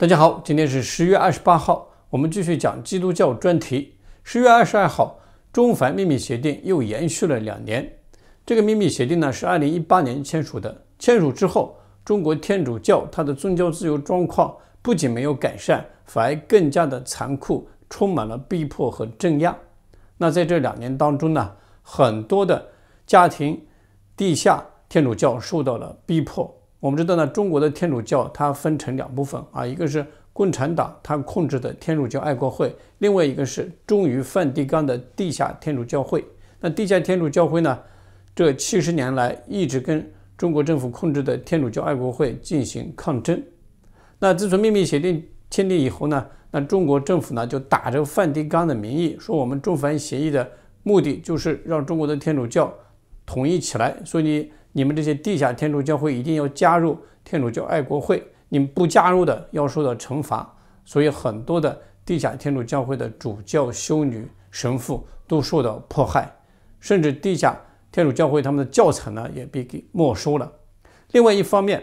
大家好，今天是十月二十八号，我们继续讲基督教专题。十月二十二号，中梵秘密协定又延续了两年。这个秘密协定呢，是二零一八年签署的。签署之后，中国天主教它的宗教自由状况不仅没有改善，反而更加的残酷，充满了逼迫和镇压。那在这两年当中呢，很多的家庭地下天主教受到了逼迫。我们知道呢，中国的天主教它分成两部分啊，一个是共产党它控制的天主教爱国会，另外一个是忠于梵蒂冈的地下天主教会。那地下天主教会呢，这七十年来一直跟中国政府控制的天主教爱国会进行抗争。那自从秘密协定签订以后呢，那中国政府呢就打着梵蒂冈的名义，说我们中梵协议的目的就是让中国的天主教统一起来，以你。你们这些地下天主教会一定要加入天主教爱国会，你们不加入的要受到惩罚。所以很多的地下天主教会的主教、修女、神父都受到迫害，甚至地下天主教会他们的教材呢也被给没收了。另外一方面，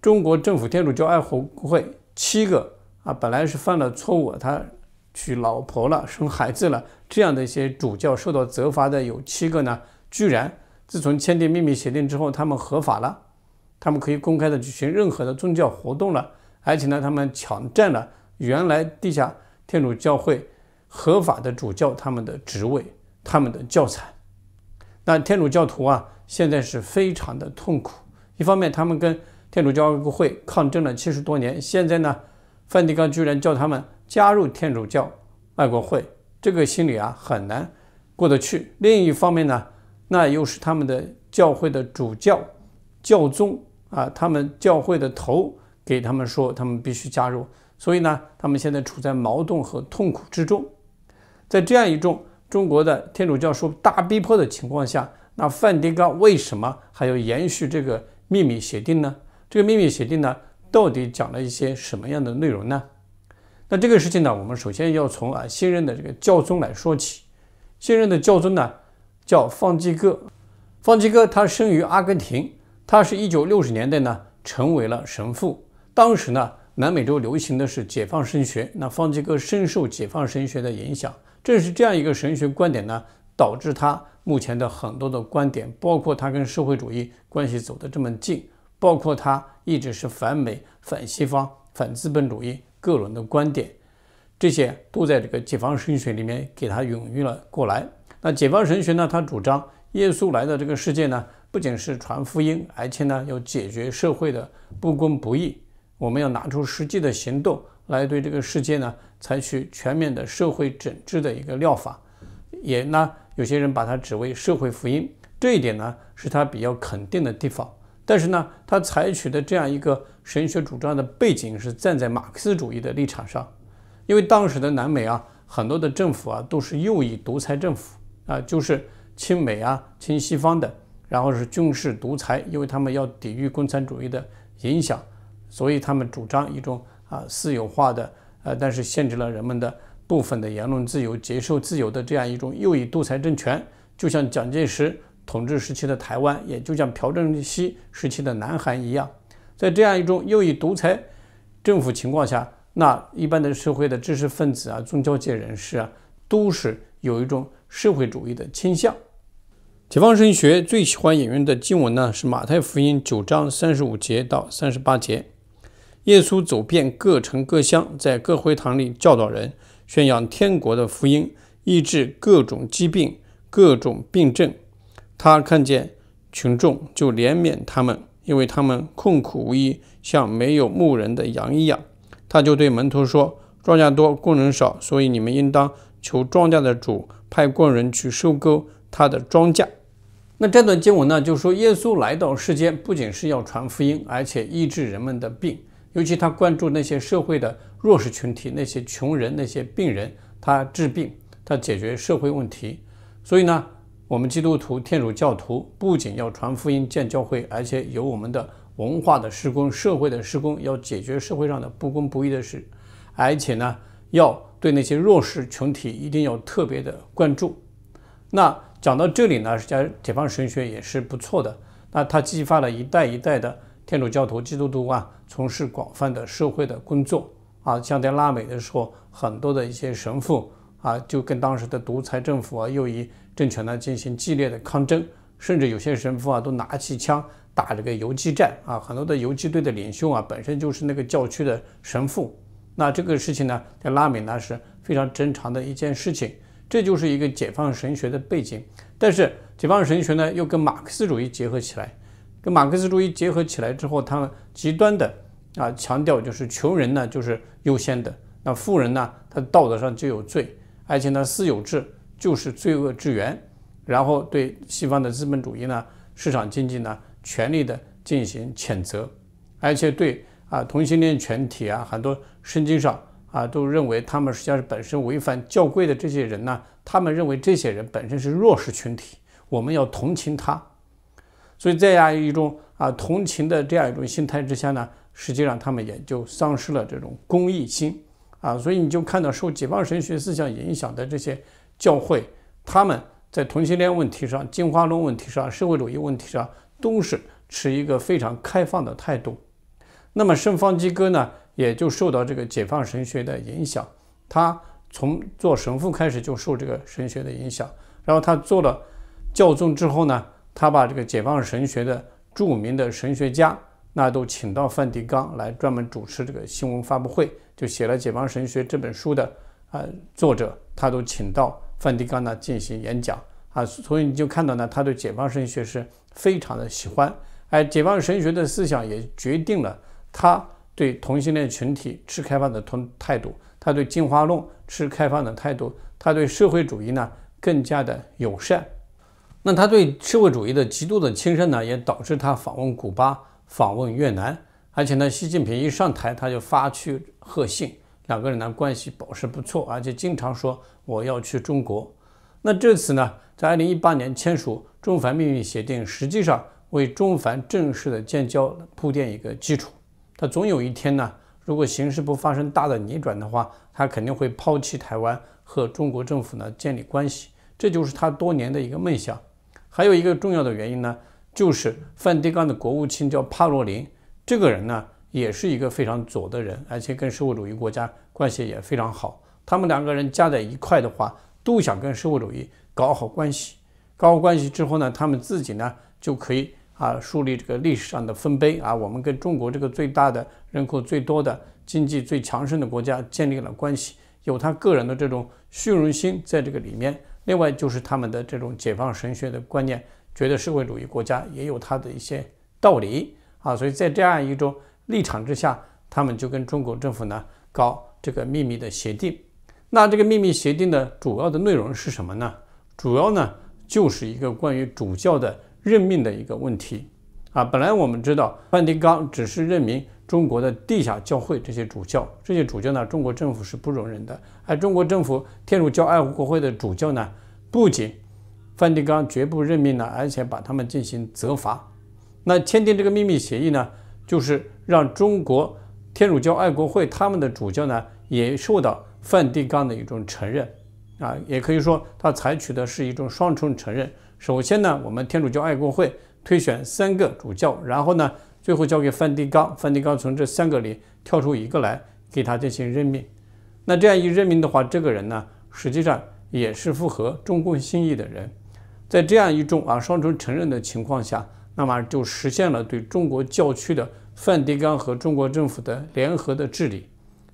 中国政府天主教爱国会七个啊，本来是犯了错误，他娶老婆了、生孩子了这样的一些主教受到责罚的有七个呢，居然。自从签订秘密协定之后，他们合法了，他们可以公开的举行任何的宗教活动了，而且呢，他们抢占了原来地下天主教会合法的主教他们的职位、他们的教材。那天主教徒啊，现在是非常的痛苦。一方面，他们跟天主教会抗争了七十多年，现在呢，梵蒂冈居然叫他们加入天主教爱国会，这个心里啊很难过得去。另一方面呢。那又是他们的教会的主教、教宗啊，他们教会的头给他们说，他们必须加入。所以呢，他们现在处在矛盾和痛苦之中。在这样一种中国的天主教受大逼迫的情况下，那梵蒂冈为什么还要延续这个秘密协定呢？这个秘密协定呢，到底讲了一些什么样的内容呢？那这个事情呢，我们首先要从啊现任的这个教宗来说起，现任的教宗呢。叫方济哥，方济哥他生于阿根廷，他是一九六十年代呢成为了神父。当时呢，南美洲流行的是解放神学，那方济哥深受解放神学的影响。正是这样一个神学观点呢，导致他目前的很多的观点，包括他跟社会主义关系走得这么近，包括他一直是反美、反西方、反资本主义各种的观点，这些都在这个解放神学里面给他孕育了过来。那解放神学呢？他主张耶稣来到这个世界呢，不仅是传福音，而且呢要解决社会的不公不义。我们要拿出实际的行动来对这个世界呢采取全面的社会整治的一个疗法。也呢，有些人把它指为社会福音。这一点呢是他比较肯定的地方。但是呢，他采取的这样一个神学主张的背景是站在马克思主义的立场上，因为当时的南美啊，很多的政府啊都是右翼独裁政府。啊，就是亲美啊、亲西方的，然后是军事独裁，因为他们要抵御共产主义的影响，所以他们主张一种啊私有化的，呃，但是限制了人们的部分的言论自由、接受自由的这样一种右翼独裁政权，就像蒋介石统治时期的台湾，也就像朴正熙时期的南韩一样，在这样一种右翼独裁政府情况下，那一般的社会的知识分子啊、宗教界人士啊，都是有一种。社会主义的倾向，解放神学最喜欢引用的经文呢，是马太福音九章三十五节到三十八节。耶稣走遍各城各乡，在各会堂里教导人，宣扬天国的福音，医治各种疾病、各种病症。他看见群众就怜悯他们，因为他们困苦无依，像没有牧人的羊一样。他就对门徒说：“庄稼多，工人少，所以你们应当求庄稼的主。”派工人去收割他的庄稼。那这段经文呢，就说耶稣来到世间，不仅是要传福音，而且医治人们的病，尤其他关注那些社会的弱势群体，那些穷人，那些病人，他治病，他解决社会问题。所以呢，我们基督徒、天主教徒不仅要传福音、建教会，而且有我们的文化的施工、社会的施工，要解决社会上的不公不义的事，而且呢，要。对那些弱势群体一定要特别的关注。那讲到这里呢，上解放神学也是不错的。那它激发了一代一代的天主教徒、基督徒啊，从事广泛的社会的工作啊。像在拉美的时候，很多的一些神父啊，就跟当时的独裁政府、啊、右翼政权呢进行激烈的抗争，甚至有些神父啊都拿起枪打这个游击战啊。很多的游击队的领袖啊，本身就是那个教区的神父。那这个事情呢，在拉美呢是非常正常的一件事情，这就是一个解放神学的背景。但是，解放神学呢又跟马克思主义结合起来，跟马克思主义结合起来之后，他们极端的啊强调就是穷人呢就是优先的，那富人呢他道德上就有罪，而且呢私有制就是罪恶之源，然后对西方的资本主义呢、市场经济呢全力的进行谴责，而且对。啊，同性恋群体啊，很多圣经上啊都认为他们实际上是本身违反教规的这些人呢。他们认为这些人本身是弱势群体，我们要同情他。所以在这样一种啊同情的这样一种心态之下呢，实际上他们也就丧失了这种公益心啊。所以你就看到受解放神学思想影响的这些教会，他们在同性恋问题上、进化论问题上、社会主义问题上，都是持一个非常开放的态度。那么圣方济哥呢，也就受到这个解放神学的影响。他从做神父开始就受这个神学的影响，然后他做了教宗之后呢，他把这个解放神学的著名的神学家，那都请到梵蒂冈来专门主持这个新闻发布会。就写了解放神学这本书的啊作者，他都请到梵蒂冈呢进行演讲啊。所以你就看到呢，他对解放神学是非常的喜欢。哎，解放神学的思想也决定了。他对同性恋群体持开放的同态度，他对进化论持开放的态度，他对社会主义呢更加的友善。那他对社会主义的极度的亲善呢，也导致他访问古巴、访问越南。而且呢，习近平一上台他就发去贺信，两个人呢关系保持不错，而且经常说我要去中国。那这次呢，在二零一八年签署中梵命运协定，实际上为中梵正式的建交铺垫一个基础。他总有一天呢，如果形势不发生大的逆转的话，他肯定会抛弃台湾和中国政府呢建立关系，这就是他多年的一个梦想。还有一个重要的原因呢，就是梵蒂冈的国务卿叫帕洛林，这个人呢也是一个非常左的人，而且跟社会主义国家关系也非常好。他们两个人加在一块的话，都想跟社会主义搞好关系，搞好关系之后呢，他们自己呢就可以。啊，树立这个历史上的丰碑啊！我们跟中国这个最大的、人口最多的、经济最强盛的国家建立了关系，有他个人的这种虚荣心在这个里面。另外就是他们的这种解放神学的观念，觉得社会主义国家也有它的一些道理啊，所以在这样一种立场之下，他们就跟中国政府呢搞这个秘密的协定。那这个秘密协定的主要的内容是什么呢？主要呢就是一个关于主教的。任命的一个问题啊，本来我们知道梵蒂冈只是任命中国的地下教会这些主教，这些主教呢，中国政府是不容忍的。而中国政府天主教爱国会的主教呢，不仅梵蒂冈绝不任命呢，而且把他们进行责罚。那签订这个秘密协议呢，就是让中国天主教爱国会他们的主教呢，也受到梵蒂冈的一种承认啊，也可以说他采取的是一种双重承认。首先呢，我们天主教爱国会推选三个主教，然后呢，最后交给梵蒂冈，梵蒂冈从这三个里挑出一个来，给他进行任命。那这样一任命的话，这个人呢，实际上也是符合中共心意的人。在这样一种啊双重承认的情况下，那么就实现了对中国教区的梵蒂冈和中国政府的联合的治理。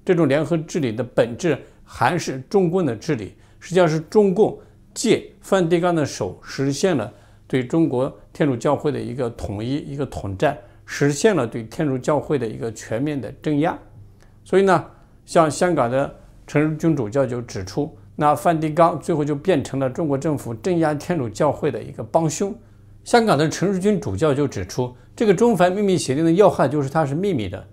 这种联合治理的本质还是中共的治理，实际上是中共。借梵蒂冈的手，实现了对中国天主教会的一个统一、一个统战，实现了对天主教会的一个全面的镇压。所以呢，像香港的陈日君主教就指出，那梵蒂冈最后就变成了中国政府镇压天主教会的一个帮凶。香港的陈日君主教就指出，这个中梵秘密协定的要害就是它是秘密的，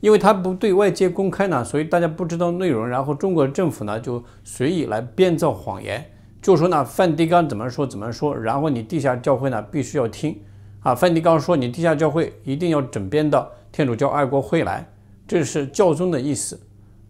因为它不对外界公开呢，所以大家不知道内容。然后中国政府呢，就随意来编造谎言。就说呢，梵蒂冈怎么说怎么说，然后你地下教会呢必须要听，啊，梵蒂冈说你地下教会一定要整编到天主教爱国会来，这是教宗的意思。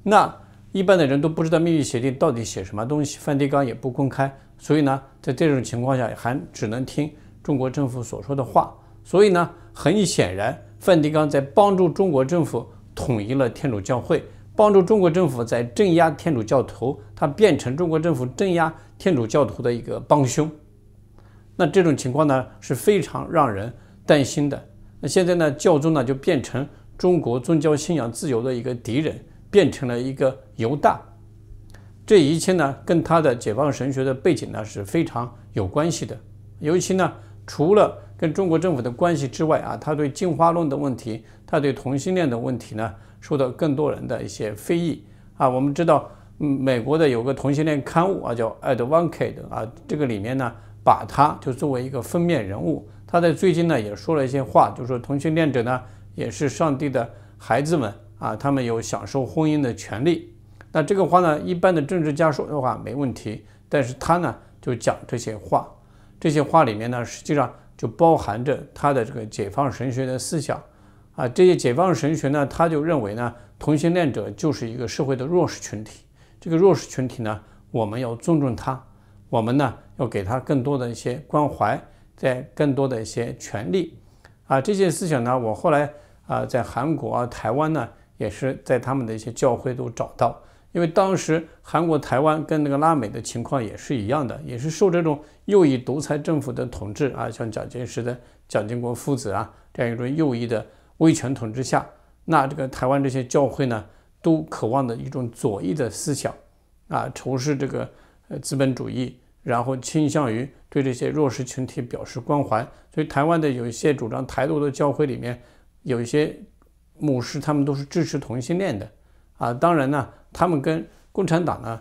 那一般的人都不知道秘密协定到底写什么东西，梵蒂冈也不公开，所以呢，在这种情况下还只能听中国政府所说的话。所以呢，很显然，梵蒂冈在帮助中国政府统一了天主教会，帮助中国政府在镇压天主教徒。他变成中国政府镇压天主教徒的一个帮凶，那这种情况呢是非常让人担心的。那现在呢，教宗呢就变成中国宗教信仰自由的一个敌人，变成了一个犹大。这一切呢，跟他的解放神学的背景呢是非常有关系的。尤其呢，除了跟中国政府的关系之外啊，他对进化论的问题，他对同性恋的问题呢，受到更多人的一些非议啊。我们知道。美国的有个同性恋刊物啊，叫 Advocate 啊，这个里面呢，把他就作为一个封面人物。他在最近呢也说了一些话，就说同性恋者呢也是上帝的孩子们啊，他们有享受婚姻的权利。那这个话呢，一般的政治家说的话没问题，但是他呢就讲这些话，这些话里面呢，实际上就包含着他的这个解放神学的思想啊。这些解放神学呢，他就认为呢，同性恋者就是一个社会的弱势群体。这个弱势群体呢，我们要尊重他，我们呢要给他更多的一些关怀，在更多的一些权利，啊，这些思想呢，我后来啊，在韩国啊、台湾呢，也是在他们的一些教会都找到，因为当时韩国、台湾跟那个拉美的情况也是一样的，也是受这种右翼独裁政府的统治啊，像蒋介石的、蒋经国父子啊这样一种右翼的威权统治下，那这个台湾这些教会呢？都渴望的一种左翼的思想，啊，仇视这个呃资本主义，然后倾向于对这些弱势群体表示关怀。所以台湾的有一些主张台独的教会里面，有一些牧师，他们都是支持同性恋的，啊，当然呢，他们跟共产党呢，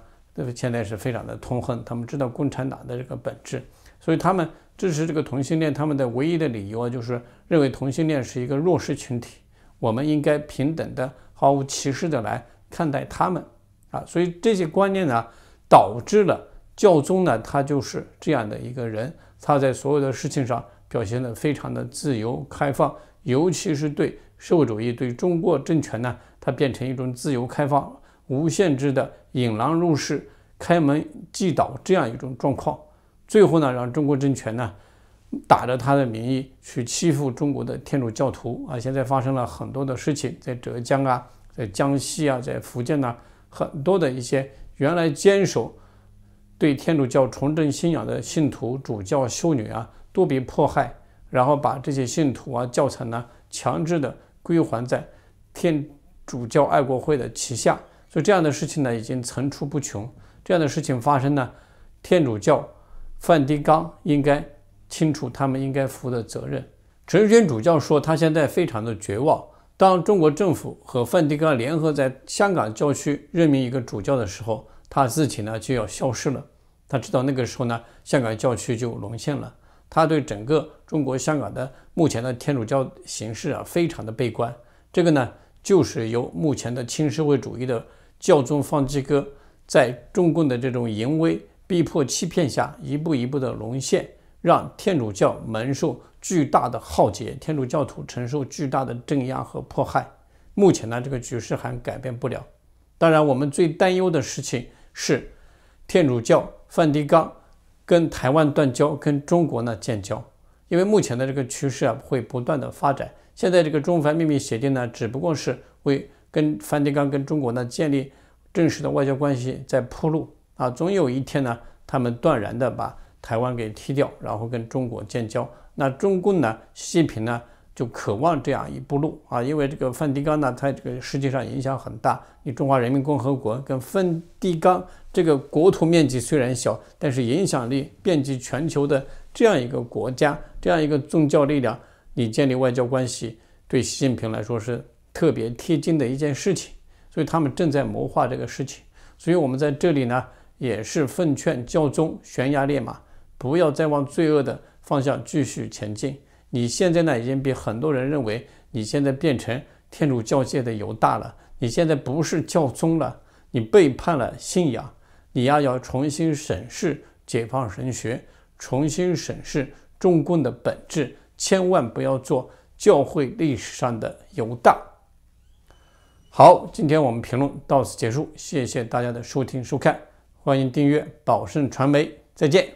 现在是非常的痛恨，他们知道共产党的这个本质，所以他们支持这个同性恋，他们的唯一的理由啊，就是认为同性恋是一个弱势群体，我们应该平等的。毫无歧视的来看待他们啊，所以这些观念呢，导致了教宗呢，他就是这样的一个人，他在所有的事情上表现的非常的自由开放，尤其是对社会主义、对中国政权呢，他变成一种自由开放、无限制的引狼入室、开门即倒这样一种状况，最后呢，让中国政权呢。打着他的名义去欺负中国的天主教徒啊！现在发生了很多的事情，在浙江啊，在江西啊，在福建啊，很多的一些原来坚守对天主教崇正信仰的信徒、主教、修女啊，都被迫害，然后把这些信徒啊、教程呢，强制的归还在天主教爱国会的旗下。所以这样的事情呢，已经层出不穷。这样的事情发生呢，天主教梵蒂冈应该。清楚他们应该负的责任。陈世君主教说：“他现在非常的绝望。当中国政府和梵蒂冈联合在香港教区任命一个主教的时候，他自己呢就要消失了。他知道那个时候呢，香港教区就沦陷了。他对整个中国香港的目前的天主教形势啊，非常的悲观。这个呢，就是由目前的亲社会主义的教宗方济哥，在中共的这种淫威、逼迫、欺骗下，一步一步的沦陷。”让天主教蒙受巨大的浩劫，天主教徒承受巨大的镇压和迫害。目前呢，这个局势还改变不了。当然，我们最担忧的事情是，天主教梵蒂冈跟台湾断交，跟中国呢建交。因为目前的这个趋势啊，会不断的发展。现在这个中梵秘密协定呢，只不过是为跟梵蒂冈跟中国呢建立正式的外交关系在铺路啊。总有一天呢，他们断然的把。台湾给踢掉，然后跟中国建交。那中共呢？习近平呢？就渴望这样一步路啊！因为这个梵蒂冈呢，它这个实际上影响很大。你中华人民共和国跟梵蒂冈这个国土面积虽然小，但是影响力遍及全球的这样一个国家，这样一个宗教力量，你建立外交关系，对习近平来说是特别贴近的一件事情。所以他们正在谋划这个事情。所以我们在这里呢，也是奉劝教宗悬崖勒马。不要再往罪恶的方向继续前进。你现在呢，已经比很多人认为你现在变成天主教界的犹大了。你现在不是教宗了，你背叛了信仰。你呀，要重新审视解放神学，重新审视中共的本质，千万不要做教会历史上的犹大。好，今天我们评论到此结束，谢谢大家的收听收看，欢迎订阅宝盛传媒，再见。